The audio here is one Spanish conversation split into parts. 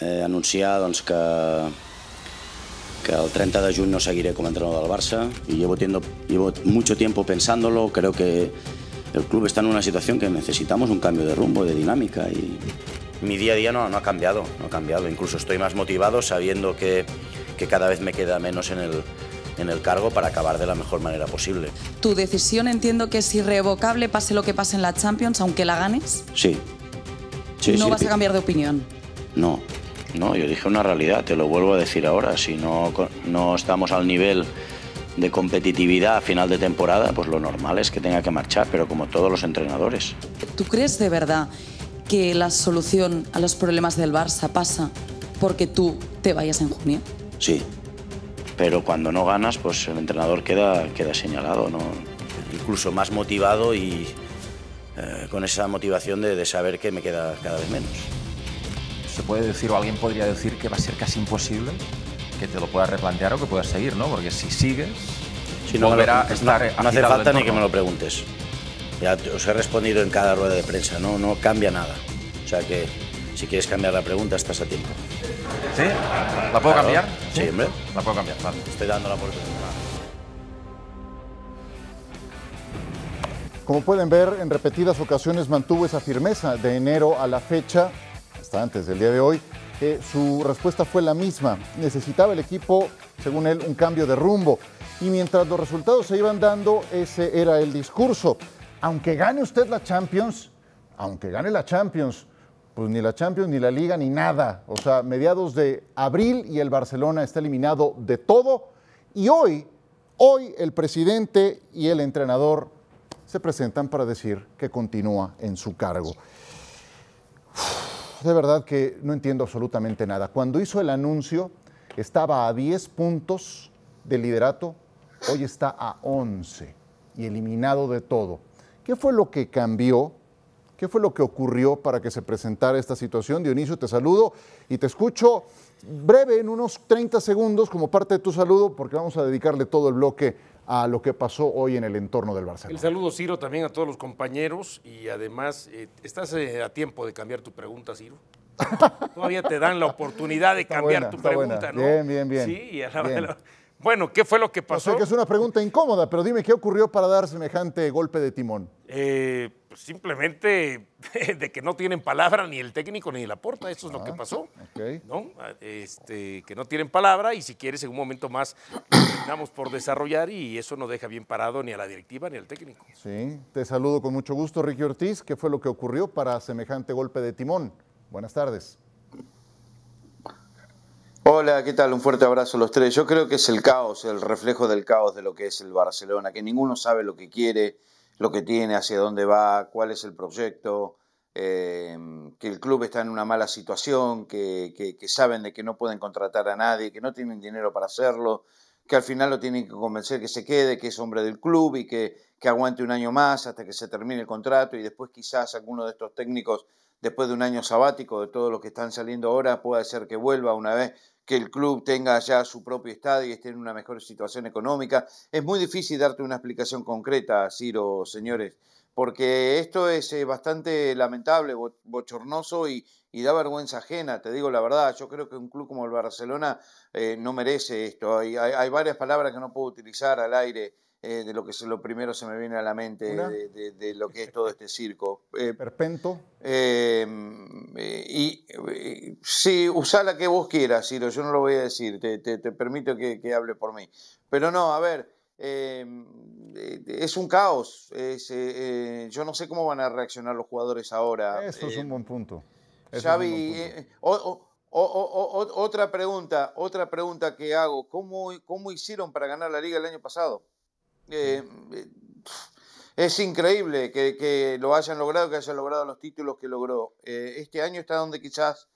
eh, anunciar que, que el 30 de junio no seguiré como entrenador del Barça y llevo, llevo mucho tiempo pensándolo, creo que el club está en una situación que necesitamos un cambio de rumbo, de dinámica y... Mi día a día no, ha cambiado, no ha cambiado, incluso estoy más motivado sabiendo que, cada vez me queda menos en el, cargo para acabar de la mejor manera posible. ¿Tu decisión entiendo que es irrevocable, pase lo que pase en la Champions, aunque la ganes? Sí. sí ¿No vas a cambiar de opinión? No, no, yo dije una realidad, te lo vuelvo a decir ahora. Si no, no estamos al nivel de competitividad a final de temporada, pues lo normal es que tenga que marchar, pero como todos los entrenadores. ¿Tú crees de verdad que la solución a los problemas del Barça pasa porque tú te vayas en junio? Sí, pero cuando no ganas, pues el entrenador queda, señalado, incluso más motivado y eh, con esa motivación de saber que me queda cada vez menos se puede decir o alguien podría decir que va a ser casi imposible que te lo puedas replantear o que puedas seguir, ¿no? Porque si sigues, si no estar. No, hace falta ni que me lo preguntes. Ya os he respondido en cada rueda de prensa, no, no cambia nada. O sea que si quieres cambiar la pregunta, estás a tiempo. ¿Sí? ¿La puedo cambiar? Sí, hombre. La puedo cambiar, Estoy dando la oportunidad. Como pueden ver, en repetidas ocasiones mantuvo esa firmeza de enero a la fecha hasta antes del día de hoy, su respuesta fue la misma. Necesitaba el equipo, según él, un cambio de rumbo. Y mientras los resultados se iban dando, ese era el discurso. Aunque gane usted la Champions, aunque gane la Champions, pues ni la Champions, ni la Liga, ni nada. O sea, mediados de abril y el Barcelona está eliminado de todo. Y hoy, hoy el presidente y el entrenador se presentan para decir que continúa en su cargo de verdad que no entiendo absolutamente nada. Cuando hizo el anuncio, estaba a 10 puntos de liderato, hoy está a 11 y eliminado de todo. ¿Qué fue lo que cambió? ¿Qué fue lo que ocurrió para que se presentara esta situación? Dionisio, te saludo y te escucho breve, en unos 30 segundos, como parte de tu saludo, porque vamos a dedicarle todo el bloque a lo que pasó hoy en el entorno del Barcelona. El saludo, Ciro, también a todos los compañeros y además, eh, ¿estás eh, a tiempo de cambiar tu pregunta, Ciro? Todavía te dan la oportunidad de cambiar tu pregunta, ¿no? Bien, bien, bien. Sí, y a bien. Bueno, ¿qué fue lo que pasó? sé que es una pregunta incómoda, pero dime, ¿qué ocurrió para dar semejante golpe de timón? Eh, pues simplemente de que no tienen palabra ni el técnico ni la porta, eso es lo que ah, pasó. ¿no? Este, que no tienen palabra y si quieres en un momento más damos por desarrollar y eso no deja bien parado ni a la directiva ni al técnico. Sí, te saludo con mucho gusto, Ricky Ortiz. ¿Qué fue lo que ocurrió para semejante golpe de timón? Buenas tardes. Hola, ¿qué tal? Un fuerte abrazo a los tres. Yo creo que es el caos, el reflejo del caos de lo que es el Barcelona, que ninguno sabe lo que quiere, lo que tiene, hacia dónde va, cuál es el proyecto, eh, que el club está en una mala situación, que, saben de que no pueden contratar a nadie, que no tienen dinero para hacerlo, que al final lo tienen que convencer que se quede, que es hombre del club y que, aguante un año más hasta que se termine el contrato y después quizás alguno de estos técnicos después de un año sabático, de todo lo que están saliendo ahora, pueda ser que vuelva una vez que el club tenga ya su propio estadio y esté en una mejor situación económica. Es muy difícil darte una explicación concreta, Ciro, señores, porque esto es eh, bastante lamentable, bochornoso y, da vergüenza ajena, te digo la verdad, yo creo que un club como el Barcelona eh, no merece esto. hay, varias palabras que no puedo utilizar al aire eh, de lo que es lo primero se me viene a la mente de, lo que es todo este circo. Eh, Perpento. Em, eh, y sí, usala que vos quieras, Ciro, yo no lo voy a decir, te, te, permito que, hable por mí. Pero no, a ver, em, es un caos. yo no sé cómo van a reaccionar los jugadores ahora. Eso es un buen punto. Xavi, otra pregunta, otra pregunta que hago, ¿Cómo, ¿cómo hicieron para ganar la liga el año pasado? Eh, eh, es increíble que, lo hayan logrado, que hayan logrado los títulos que logró. Eh, este año está donde quizás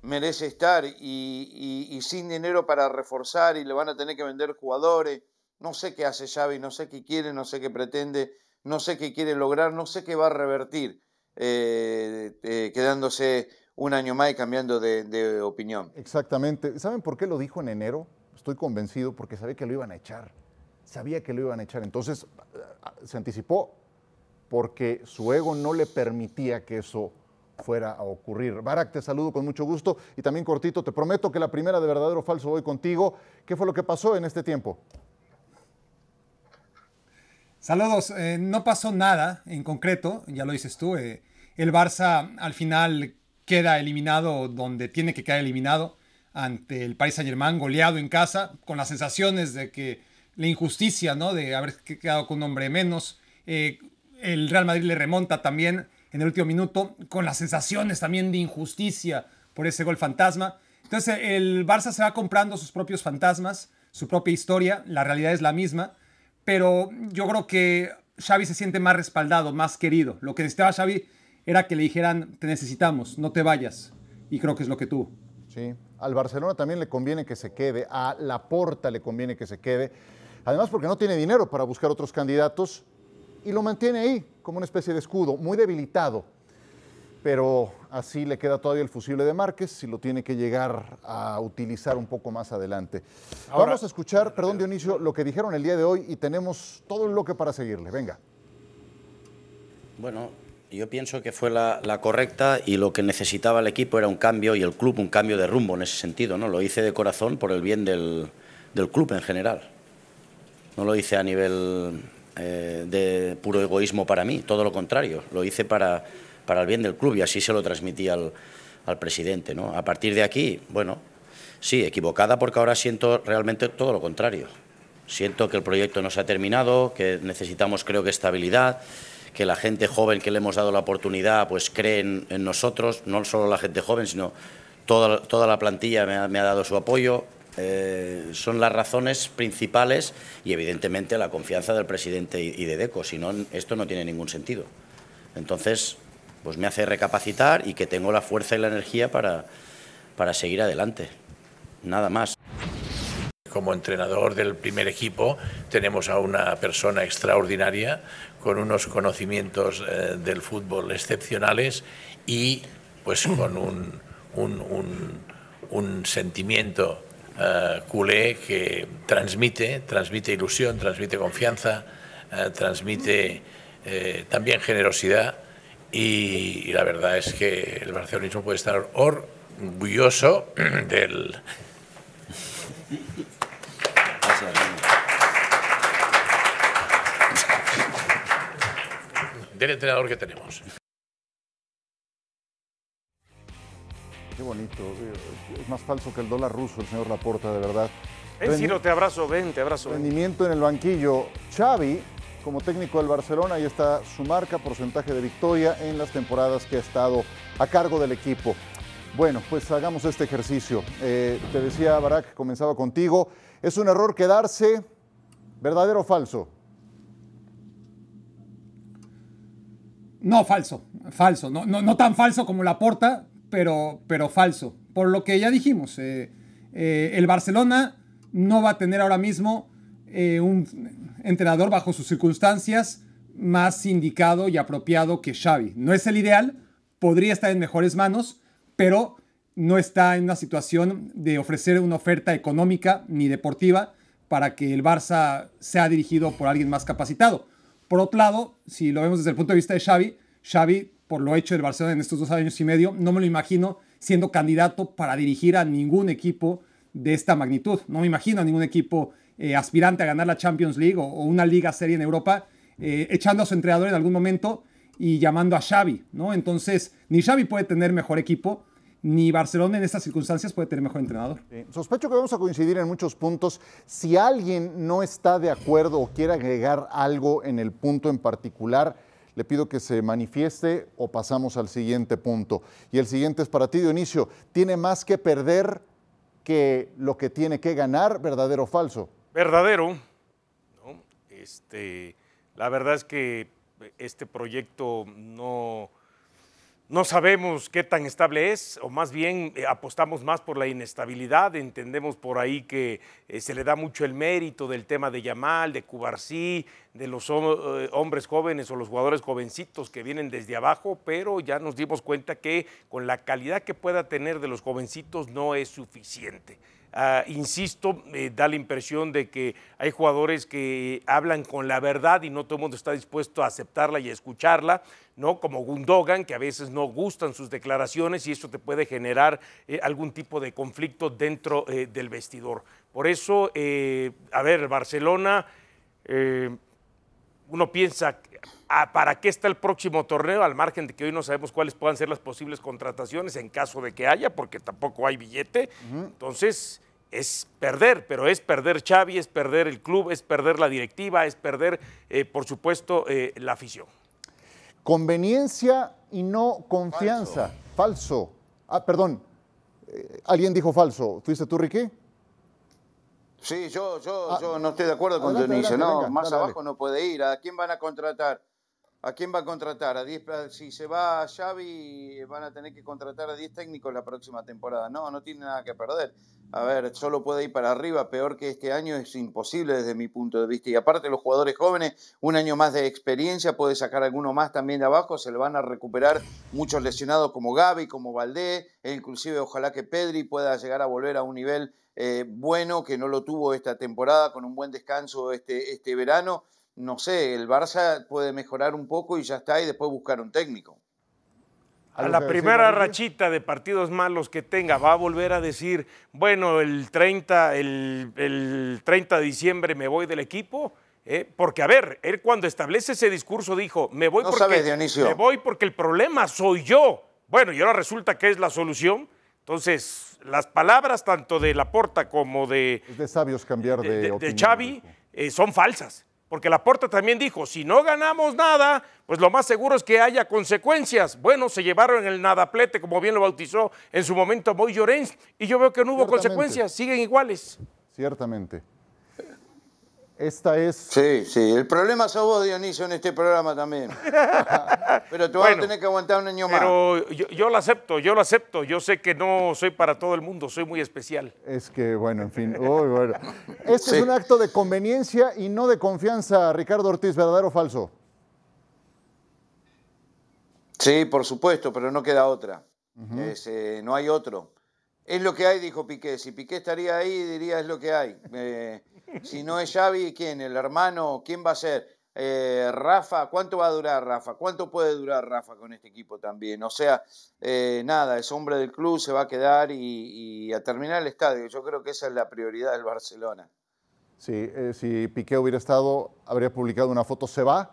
merece estar y, sin dinero para reforzar y le van a tener que vender jugadores. No sé qué hace Xavi, no sé qué quiere, no sé qué pretende, no sé qué quiere lograr, no sé qué va a revertir quedándose un año más y cambiando de, de opinión. Exactamente. ¿Saben por qué lo dijo en enero? Estoy convencido porque sabía que lo iban a echar sabía que lo iban a echar. Entonces eh, se anticipó porque su ego no le permitía que eso fuera a ocurrir. Barak, te saludo con mucho gusto y también cortito, te prometo que la primera de verdadero o falso voy contigo. ¿Qué fue lo que pasó en este tiempo? Saludos, eh, no pasó nada en concreto, ya lo dices tú, eh, el Barça al final queda eliminado donde tiene que quedar eliminado ante el Paris Saint Germain, goleado en casa, con las sensaciones de que la injusticia, ¿no? De haber quedado con un hombre menos. Eh, el Real Madrid le remonta también en el último minuto con las sensaciones también de injusticia por ese gol fantasma. Entonces el Barça se va comprando sus propios fantasmas, su propia historia, la realidad es la misma, pero yo creo que Xavi se siente más respaldado, más querido. Lo que necesitaba Xavi era que le dijeran, te necesitamos, no te vayas. Y creo que es lo que tuvo. Sí, al Barcelona también le conviene que se quede, a la Porta le conviene que se quede. Además porque no tiene dinero para buscar otros candidatos y lo mantiene ahí como una especie de escudo, muy debilitado. Pero así le queda todavía el fusible de Márquez si lo tiene que llegar a utilizar un poco más adelante. Vamos a escuchar, perdón Dionisio, lo que dijeron el día de hoy y tenemos todo el bloque para seguirle. Venga. Bueno, yo pienso que fue la, correcta y lo que necesitaba el equipo era un cambio y el club un cambio de rumbo en ese sentido, ¿no? Lo hice de corazón por el bien del, del club en general no lo hice a nivel eh, de puro egoísmo para mí, todo lo contrario, lo hice para, para el bien del club y así se lo transmití al, presidente. ¿no? A partir de aquí, bueno, sí, equivocada porque ahora siento realmente todo lo contrario. Siento que el proyecto no se ha terminado, que necesitamos creo que estabilidad, que la gente joven que le hemos dado la oportunidad pues cree en, nosotros, no solo la gente joven, sino toda, toda la plantilla me ha dado su apoyo, eh, son las razones principales y evidentemente la confianza del presidente y de DECO, si no esto no tiene ningún sentido. Entonces, pues me hace recapacitar y que tengo la fuerza y la energía para, para seguir adelante, nada más. Como entrenador del primer equipo tenemos a una persona extraordinaria con unos conocimientos eh, del fútbol excepcionales y pues con un, un, un sentimiento eh, culé que transmite, transmite ilusión, transmite confianza, eh, transmite eh, también generosidad y, la verdad es que el barcelonismo puede estar orgulloso del... del entrenador que tenemos. Qué bonito. Eh, es más falso que el dólar ruso, el señor Laporta, de verdad. Ven, Ciro, te abrazo, ven, te abrazo. Rendimiento en el banquillo. Xavi, como técnico del Barcelona, ahí está su marca, porcentaje de victoria en las temporadas que ha estado a cargo del equipo. Bueno, pues hagamos este ejercicio. Eh, te decía, Barak, comenzaba contigo. ¿Es un error quedarse verdadero o falso? No, falso, falso, no, no, no tan falso como Laporta pero, pero falso. Por lo que ya dijimos, eh, eh, el Barcelona no va a tener ahora mismo eh, un entrenador bajo sus circunstancias más indicado y apropiado que Xavi. No es el ideal, podría estar en mejores manos, pero no está en una situación de ofrecer una oferta económica ni deportiva para que el Barça sea dirigido por alguien más capacitado. Por otro lado, si lo vemos desde el punto de vista de Xavi, Xavi por lo hecho del Barcelona en estos dos años y medio, no me lo imagino siendo candidato para dirigir a ningún equipo de esta magnitud. No me imagino a ningún equipo eh, aspirante a ganar la Champions League o, una liga serie en Europa eh, echando a su entrenador en algún momento y llamando a Xavi, ¿no? Entonces, ni Xavi puede tener mejor equipo, ni Barcelona en estas circunstancias puede tener mejor entrenador. Sospecho que vamos a coincidir en muchos puntos. Si alguien no está de acuerdo o quiere agregar algo en el punto en particular, le pido que se manifieste o pasamos al siguiente punto. Y el siguiente es para ti, Dionisio. ¿Tiene más que perder que lo que tiene que ganar, verdadero o falso? Verdadero. este, la verdad es que este proyecto no no sabemos qué tan estable es, o más bien eh, apostamos más por la inestabilidad. Entendemos por ahí que eh, se le da mucho el mérito del tema de Yamal, de Cubarsí, de los eh, hombres jóvenes o los jugadores jovencitos que vienen desde abajo, pero ya nos dimos cuenta que con la calidad que pueda tener de los jovencitos no es suficiente. Ah, insisto, eh, da la impresión de que hay jugadores que hablan con la verdad y no todo el mundo está dispuesto a aceptarla y a escucharla, ¿no? Como Gundogan, que a veces no gustan sus declaraciones y eso te puede generar eh, algún tipo de conflicto dentro eh, del vestidor. Por eso, a ver, Barcelona uno piensa, ah, ¿para qué está el próximo torneo? Al margen de que hoy no sabemos cuáles puedan ser las posibles contrataciones en caso de que haya, porque tampoco hay billete. Entonces, es perder, pero es perder Xavi, es perder el club, es perder la directiva, es perder, eh, por supuesto, eh, la afición. Conveniencia y no confianza. Falso. Ah, perdón. Eh, ¿Alguien dijo falso? ¿Fuiste tú, Riquet? Sí, yo, yo, ah, yo no estoy de acuerdo con Dionisio. No, más abajo no puede ir. ¿A quién van a contratar? ¿A quién va a contratar? A si se va a Xavi, van a tener que contratar a 10 técnicos la próxima temporada. No, no tiene nada que perder. A ver, solo puede ir para arriba. Peor que este año es imposible desde mi punto de vista. Y aparte, los jugadores jóvenes, un año más de experiencia, puede sacar alguno más también de abajo. Se le van a recuperar muchos lesionados como Gaby, como Valdés. E inclusive, ojalá que Pedri pueda llegar a volver a un nivel eh, bueno que no lo tuvo esta temporada, con un buen descanso este, este verano no sé, el Barça puede mejorar un poco y ya está, y después buscar un técnico. A la primera rachita de partidos malos que tenga, va a volver a decir, bueno, el 30, el, 30 de diciembre me voy del equipo. ¿eh? porque, a ver, él cuando establece ese discurso dijo, me voy, porque, me voy porque el problema soy yo. Bueno, y ahora resulta que es la solución. Entonces, las palabras tanto de Laporta como de... de sabios cambiar de... Xavi eh, son falsas. Porque Laporta también dijo, si no ganamos nada, pues lo más seguro es que haya consecuencias. Bueno, se llevaron el nadaplete, como bien lo bautizó en su momento Moy Llorens, y yo veo que no hubo consecuencias, siguen iguales. Ciertamente. Esta es. Sí, sí. El problema sos vos, Dionisio, en este programa también. pero tú vas a tener que aguantar un año más. Pero yo, lo acepto, yo lo acepto. Yo sé que no soy para todo el mundo, soy muy especial. Es que, bueno, en fin. Este es un acto de conveniencia y no de confianza, Ricardo Ortiz, ¿verdadero o falso? Sí, por supuesto, pero no queda otra. Eh, no hay otro. Es lo que hay, dijo Piqué. Si Piqué estaría ahí, diría es lo que hay. Eh, si no es Xavi, ¿quién? ¿El hermano? ¿Quién va a ser? Eh, Rafa, ¿cuánto va a durar Rafa? ¿Cuánto puede durar Rafa con este equipo también? O sea, eh, nada, es hombre del club, se va a quedar y, y, a terminar el estadio. Yo creo que esa es la prioridad del Barcelona. Sí, si Piqué hubiera estado, habría publicado una foto, se va,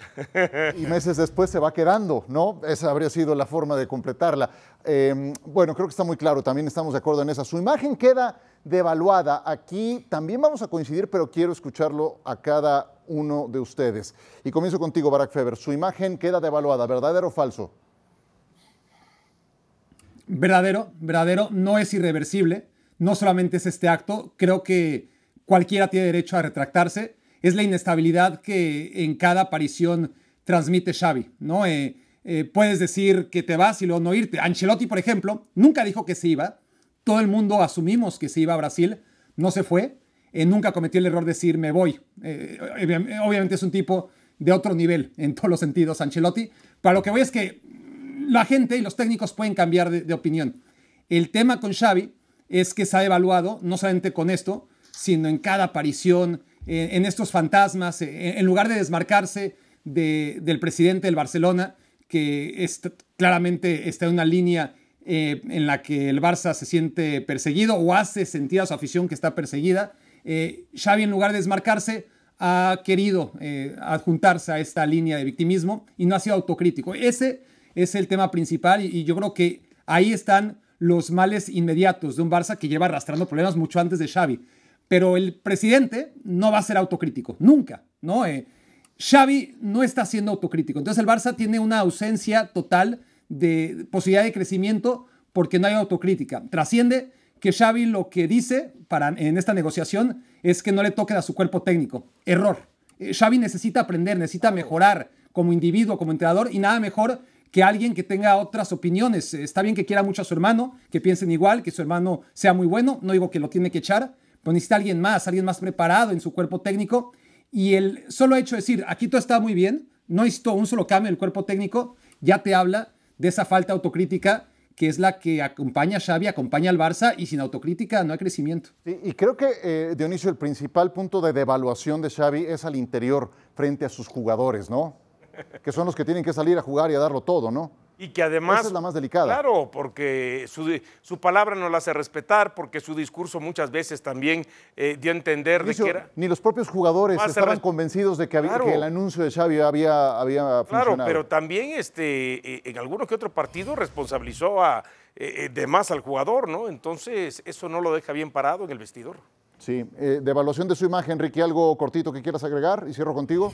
y meses después se va quedando, ¿no? Esa habría sido la forma de completarla. Em, bueno, creo que está muy claro, también estamos de acuerdo en esa. Su imagen queda devaluada. Aquí también vamos a coincidir, pero quiero escucharlo a cada uno de ustedes. Y comienzo contigo, Barack Feber. Su imagen queda devaluada, ¿verdadero o falso? Verdadero, verdadero, no es irreversible. No solamente es este acto, creo que cualquiera tiene derecho a retractarse es la inestabilidad que en cada aparición transmite Xavi, ¿no? Eh, eh, puedes decir que te vas y luego no irte. Ancelotti, por ejemplo, nunca dijo que se iba. Todo el mundo asumimos que se iba a Brasil, no se fue. Eh, nunca cometió el error de decir me voy. obviamente es un tipo de otro nivel en todos los sentidos, Ancelotti. Para lo que voy es que la gente y los técnicos pueden cambiar de, de opinión. El tema con Xavi es que se ha evaluado, no solamente con esto, sino en cada aparición, en estos fantasmas, en lugar de desmarcarse del presidente del Barcelona, que claramente está en una línea eh, en la que el Barça se siente perseguido o hace sentir a su afición que está perseguida, eh, Xavi en lugar de desmarcarse ha querido eh, adjuntarse a esta línea de victimismo y no ha sido autocrítico. Ese es el tema principal y yo creo que ahí están los males inmediatos de un Barça que lleva arrastrando problemas mucho antes de Xavi pero el presidente no va a ser autocrítico, nunca, ¿no? Eh, Xavi no está siendo autocrítico. Entonces el Barça tiene una ausencia total de posibilidad de crecimiento porque no hay autocrítica. Trasciende que Xavi lo que dice para, en esta negociación es que no le toque a su cuerpo técnico. Error. Eh, Xavi necesita aprender, necesita mejorar como individuo, como entrenador y nada mejor que alguien que tenga otras opiniones. Eh, está bien que quiera mucho a su hermano, que piensen igual, que su hermano sea muy bueno, no digo que lo tiene que echar, pero necesita alguien más, alguien más preparado en su cuerpo técnico. Y el solo hecho de decir, aquí todo está muy bien, no hizo un solo cambio en el cuerpo técnico, ya te habla de esa falta autocrítica que es la que acompaña a Xavi, acompaña al Barça y sin autocrítica no hay crecimiento. y creo que, eh, Dionisio, el principal punto de devaluación de Xavi es al interior frente a sus jugadores, ¿no? Que son los que tienen que salir a jugar y a darlo todo, ¿no? Y que además... Esa es la más delicada. Claro, porque su, palabra no la hace respetar, porque su discurso muchas veces también eh, dio a entender que Ni los propios jugadores estaban convencidos de que, había, el anuncio de Xavi había, había funcionado. Claro, pero también este, eh, en alguno que otro partido responsabilizó a, eh, de más al jugador, ¿no? Entonces eso no lo deja bien parado en el vestidor. Sí, de evaluación de su imagen, Enrique, algo cortito que quieras agregar y cierro contigo.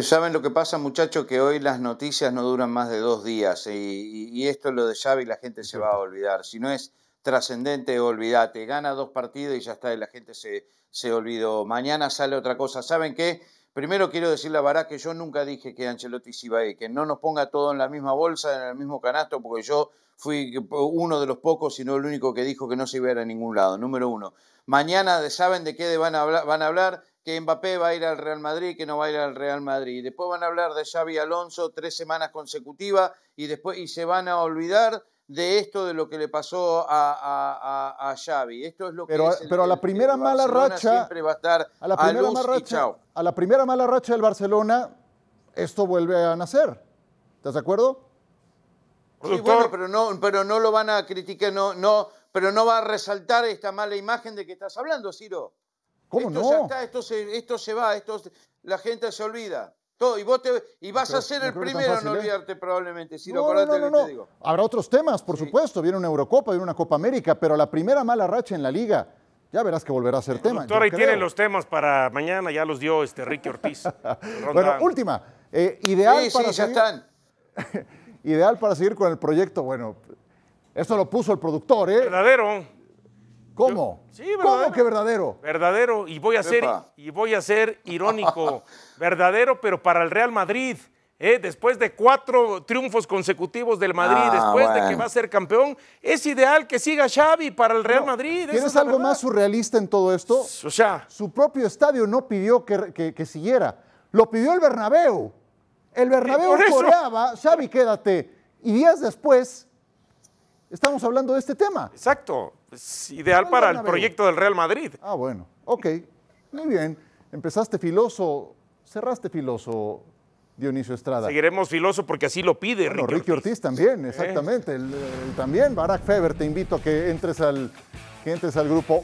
Saben lo que pasa, muchachos, que hoy las noticias no duran más de dos días y, esto es lo de Xavi la gente se va a olvidar. Si no es trascendente, olvídate. Gana dos partidos y ya está, y la gente se, olvidó. Mañana sale otra cosa. ¿Saben qué? Primero quiero decirle a Bará que yo nunca dije que Ancelotti se iba a ir, que no nos ponga todo en la misma bolsa, en el mismo canasto, porque yo fui uno de los pocos, y no el único que dijo que no se iba a ir a ningún lado. Número uno. Mañana saben de qué van van a hablar que Mbappé va a ir al Real Madrid, que no va a ir al Real Madrid. Después van a hablar de Xavi Alonso tres semanas consecutivas y después y se van a olvidar de esto, de lo que le pasó a, Xavi. Esto es lo pero, que... pero a la primera mala racha... va a estar la primera, mala racha, del Barcelona, esto vuelve a nacer. ¿Estás de acuerdo? Sí, bueno, pero no, pero no lo van a criticar, no, no, pero no va a resaltar esta mala imagen de que estás hablando, Ciro esto está, esto, se, esto se va, la gente se olvida. Todo, y vos y vas a ser el primero en ¿eh? olvidarte probablemente, si no, no, Habrá otros temas, por supuesto. Viene una Eurocopa, viene una Copa América, pero la primera mala racha en la liga. Ya verás que volverá a ser tema. Doctor, ahí tiene los temas para mañana, ya los dio este Ricky Ortiz. bueno, última. Eh, ideal para seguir... ideal para seguir con el proyecto. Bueno, esto lo puso el productor, ¿eh? Verdadero. ¿Cómo? sí, ¿Cómo que verdadero? Verdadero, y voy a ser, y voy a ser irónico. verdadero, pero para el Real Madrid. ¿eh? después de cuatro triunfos consecutivos del Madrid, ah, después de que va a ser campeón, es ideal que siga Xavi para el Real Madrid. ¿Tienes algo más surrealista en todo esto? O sea, su propio estadio no pidió que, siguiera, lo pidió el Bernabéu. El Bernabéu coreaba, Xavi, quédate. Y días después, estamos hablando de este tema. Exacto. Pues, ideal para el proyecto del Real Madrid. Ah, bueno, ok, muy bien. Empezaste filoso, cerraste filoso, Dionisio Estrada. Seguiremos filoso porque así lo pide Ricky Ricky, Ricky Ortiz. también, exactamente. también, Barack Feber, te invito a que entres al, que entres al grupo.